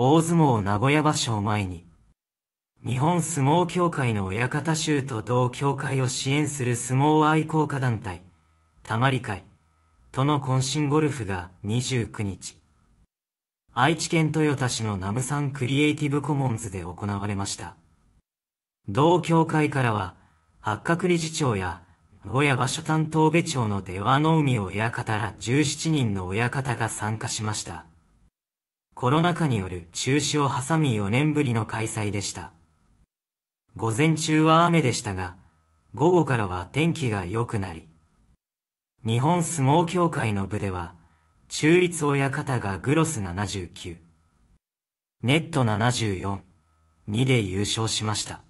大相撲名古屋場所を前に、日本相撲協会の親方衆と同協会を支援する相撲愛好家団体、たまり会、との渾身ゴルフが29日、愛知県豊田市のナムサンクリエイティブコモンズで行われました。同協会からは、八角理事長や、名古屋場所担当部長の出羽の海親方ら17人の親方が参加しました。コロナ禍による中止を挟み4年ぶりの開催でした。午前中は雨でしたが、午後からは天気が良くなり、日本相撲協会の部では、中立親方がグロス79、ネット74、2で優勝しました。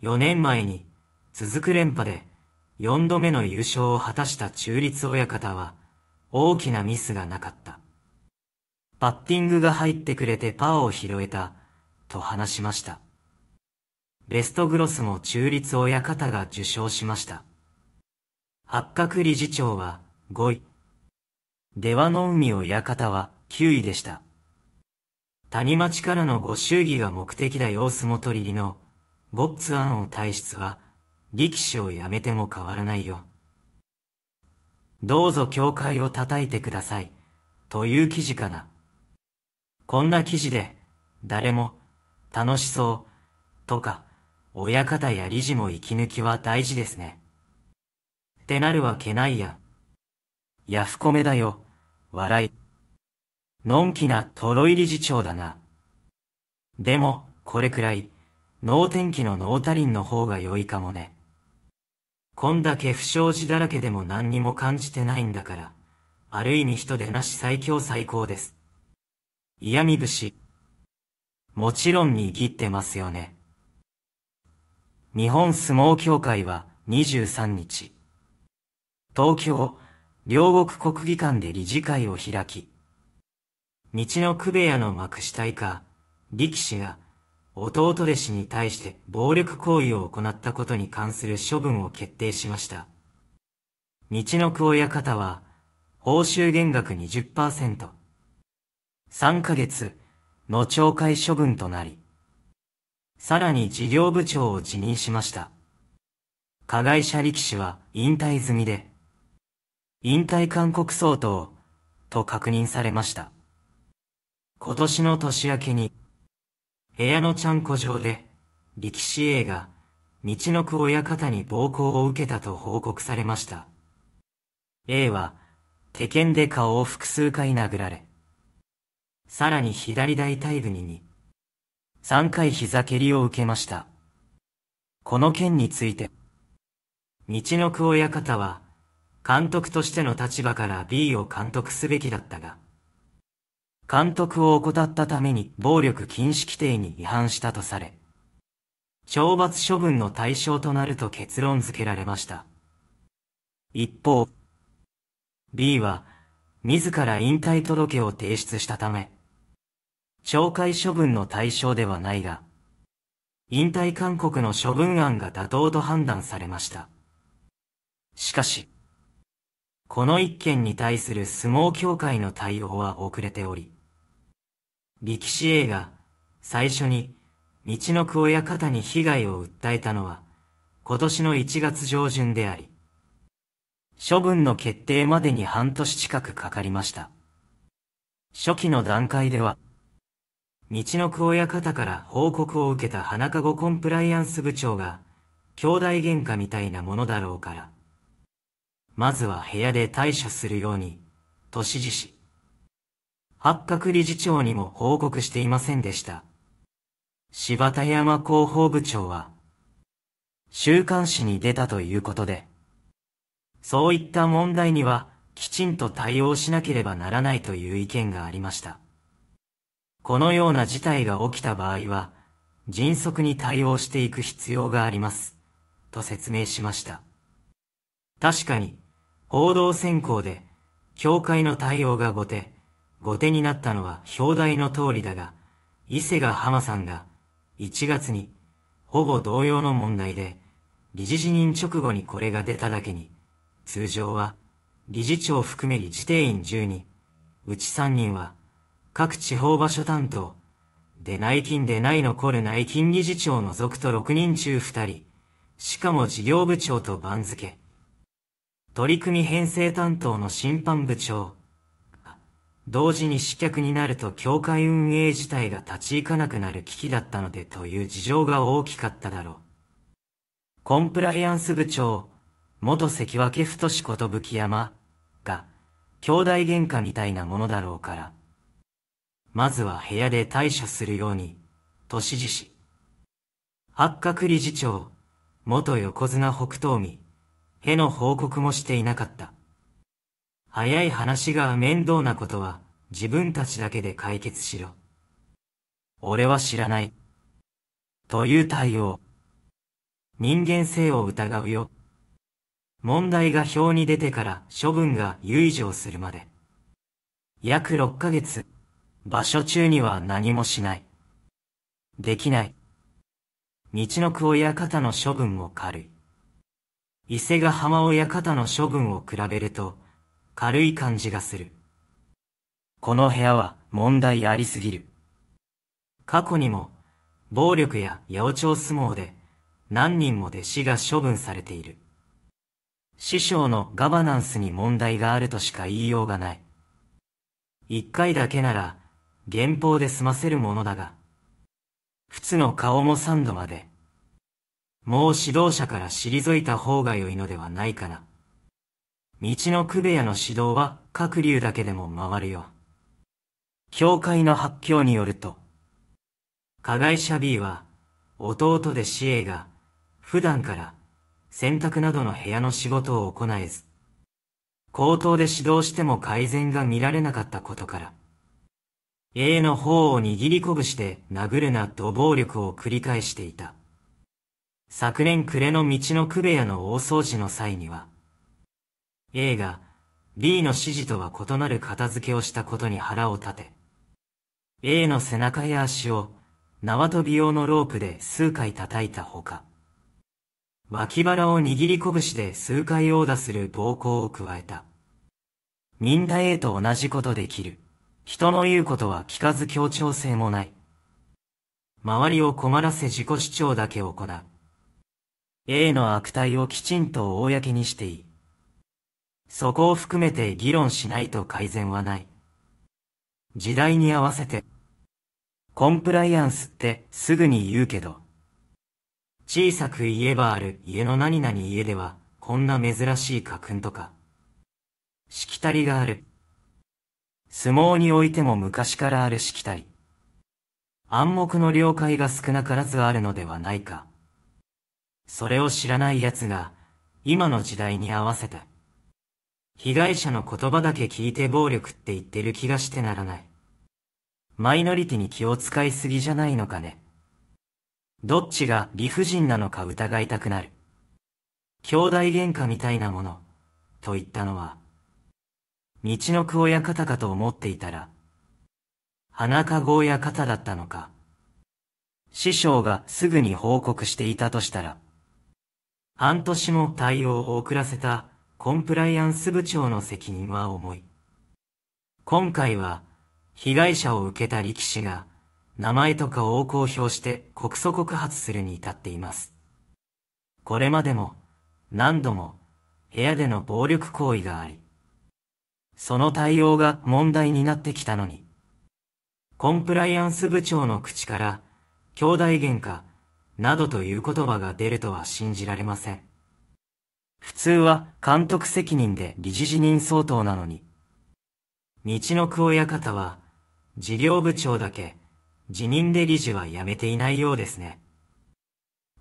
4年前に、続く連覇で、4度目の優勝を果たした中立親方は、大きなミスがなかった。パッティングが入ってくれてパーを拾えた、と話しました。ベストグロスも中立親方が受賞しました。八角理事長は5位。出羽の海親方は9位でした。谷町からのご祝儀が目的だ様子も取り入の、ボッツ案を体質は、力士を辞めても変わらないよ。どうぞ教会を叩いてください、という記事かな。こんな記事で、誰も、楽しそう、とか、親方や理事も息抜きは大事ですね。ってなるわけないや。ヤフコメだよ、笑い。のんきなトロイ理事長だな。でも、これくらい、脳天気の脳タリンの方が良いかもね。こんだけ不祥事だらけでも何にも感じてないんだから、ある意味人でなし最強最高です。嫌み節。もちろん握ってますよね。日本相撲協会は23日、東京、両国国技館で理事会を開き、道の久部屋の幕下以下、力士が、弟弟子に対して暴力行為を行ったことに関する処分を決定しました。道の久親方は、報酬減額20%、3ヶ月の懲戒処分となり、さらに事業部長を辞任しました。加害者力士は引退済みで、引退勧告相当と確認されました。今年の年明けに、部屋のちゃんこ場で、力士 A が、道のく親方に暴行を受けたと報告されました。A は、手剣で顔を複数回殴られ、さらに左大腿部に2、3回膝蹴りを受けました。この件について、道のく親方は、監督としての立場から B を監督すべきだったが、監督を怠ったために暴力禁止規定に違反したとされ、懲罰処分の対象となると結論付けられました。一方、B は、自ら引退届を提出したため、懲戒処分の対象ではないが、引退勧告の処分案が妥当と判断されました。しかし、この一件に対する相撲協会の対応は遅れており、力士 A が最初に道の区親方に被害を訴えたのは今年の1月上旬であり、処分の決定までに半年近くかかりました。初期の段階では、道の久親屋方から報告を受けた花かごコンプライアンス部長が、兄弟喧嘩みたいなものだろうから。まずは部屋で対処するように、と指示し、八角理事長にも報告していませんでした。柴田山広報部長は、週刊誌に出たということで、そういった問題には、きちんと対応しなければならないという意見がありました。このような事態が起きた場合は、迅速に対応していく必要があります、と説明しました。確かに、報道選考で、教会の対応が後手、後手になったのは表題の通りだが、伊勢が浜さんが、1月に、ほぼ同様の問題で、理事辞任直後にこれが出ただけに、通常は、理事長含め理事定員10人、うち3人は、各地方場所担当、で内勤でない残る内勤理事長を除くと6人中2人、しかも事業部長と番付。取り組み編成担当の審判部長。同時に失客になると協会運営自体が立ち行かなくなる危機だったのでという事情が大きかっただろう。コンプライアンス部長、元関脇太子こと武器山が、兄弟喧嘩みたいなものだろうから、まずは部屋で対処するように、と指示し、八角理事長、元横綱北東美、への報告もしていなかった。早い話が面倒なことは自分たちだけで解決しろ。俺は知らない。という対応。人間性を疑うよ。問題が表に出てから処分が有以上するまで。約6ヶ月。場所中には何もしない。できない。道の区親方の処分も軽い。伊勢ヶ浜親方の処分を比べると、軽い感じがする。この部屋は問題ありすぎる。過去にも、暴力や八百長相撲で、何人も弟子が処分されている。師匠のガバナンスに問題があるとしか言いようがない。一回だけなら、原稿で済ませるものだが、普通の顔も三度まで、もう指導者から退いた方が良いのではないかな。道の区部屋の指導は各流だけでも回るよ。教会の発表によると、加害者 B は、弟で死 a が、普段から、洗濯などの部屋の仕事を行えず、口頭で指導しても改善が見られなかったことから、A の方を握り拳で殴るなと暴力を繰り返していた。昨年暮れの道の区部屋の大掃除の際には、A が B の指示とは異なる片付けをしたことに腹を立て、A の背中や足を縄跳び用のロープで数回叩いたほか、脇腹を握り拳で数回殴打する暴行を加えた。忍耐 A と同じことできる。人の言うことは聞かず協調性もない。周りを困らせ自己主張だけ行う。A の悪態をきちんと公にしていい。そこを含めて議論しないと改善はない。時代に合わせて。コンプライアンスってすぐに言うけど。小さく言えばある家の何々家では、こんな珍しい家訓とか。しきたりがある。相撲においても昔からあるしきたり。暗黙の了解が少なからずあるのではないか。それを知らない奴が、今の時代に合わせて、被害者の言葉だけ聞いて暴力って言ってる気がしてならない。マイノリティに気を使いすぎじゃないのかね。どっちが理不尽なのか疑いたくなる。兄弟喧嘩みたいなもの、といったのは、道の久親屋方かと思っていたら、花籠親方だったのか。師匠がすぐに報告していたとしたら、半年も対応を遅らせたコンプライアンス部長の責任は重い。今回は、被害者を受けた力士が、名前とかを公表して告訴告発するに至っています。これまでも、何度も、部屋での暴力行為があり、その対応が問題になってきたのに。コンプライアンス部長の口から、兄弟喧嘩、などという言葉が出るとは信じられません。普通は監督責任で理事辞任相当なのに。日のく親方は、事業部長だけ、辞任で理事は辞めていないようですね。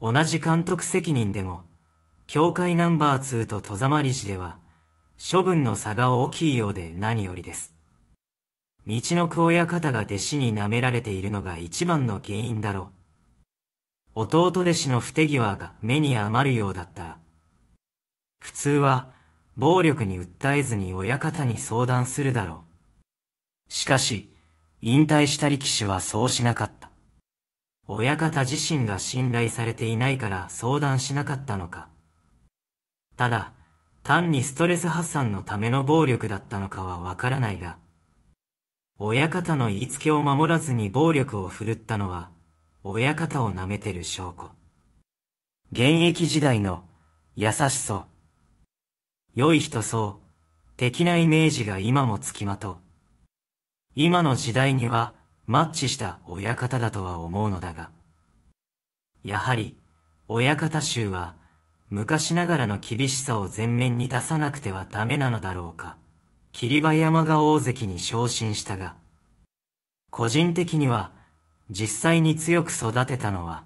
同じ監督責任でも、協会ナンバー2と戸様理事では、処分の差が大きいようで何よりです。道の子親方が弟子に舐められているのが一番の原因だろう。弟弟子の不手際が目に余るようだった。普通は、暴力に訴えずに親方に相談するだろう。しかし、引退した力士はそうしなかった。親方自身が信頼されていないから相談しなかったのか。ただ、単にストレス発散のための暴力だったのかはわからないが、親方の言いつけを守らずに暴力を振るったのは、親方を舐めてる証拠。現役時代の、優しそう。良い人そう、的なイメージが今もつきまとう。今の時代には、マッチした親方だとは思うのだが。やはり、親方衆は、昔ながらの厳しさを前面に出さなくてはダメなのだろうか。霧馬山が大関に昇進したが、個人的には、実際に強く育てたのは、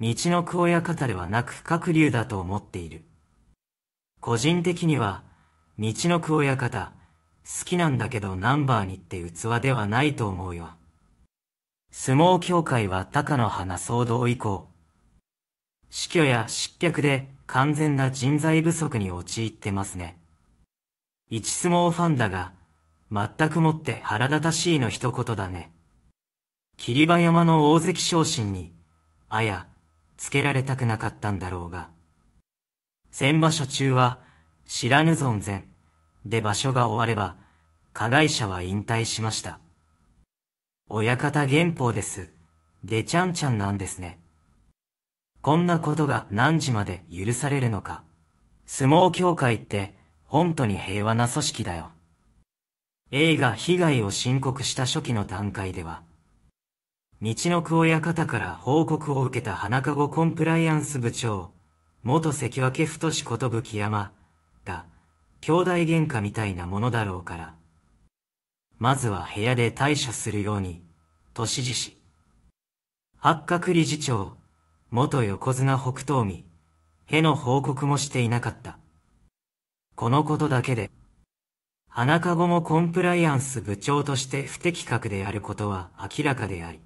道の久親方ではなく各竜だと思っている。個人的には、道の久親方、好きなんだけどナンバーにって器ではないと思うよ。相撲協会は高野花騒動以降、死去や失脚で完全な人材不足に陥ってますね。一相撲ファンだが、全くもって腹立たしいの一言だね。霧馬山の大関昇進に、あや、つけられたくなかったんだろうが。先場所中は、知らぬ存前、で場所が終われば、加害者は引退しました。親方原宝です。でちゃんちゃんなんですね。こんなことが何時まで許されるのか。相撲協会って、本当に平和な組織だよ。A が被害を申告した初期の段階では、道の久親方から報告を受けた花籠コンプライアンス部長、元関脇太志ことぶき山が、兄弟喧嘩みたいなものだろうから。まずは部屋で対処するように、都市自治。八角理事長、元横綱北東見への報告もしていなかった。このことだけで、花籠もコンプライアンス部長として不適格であることは明らかであり、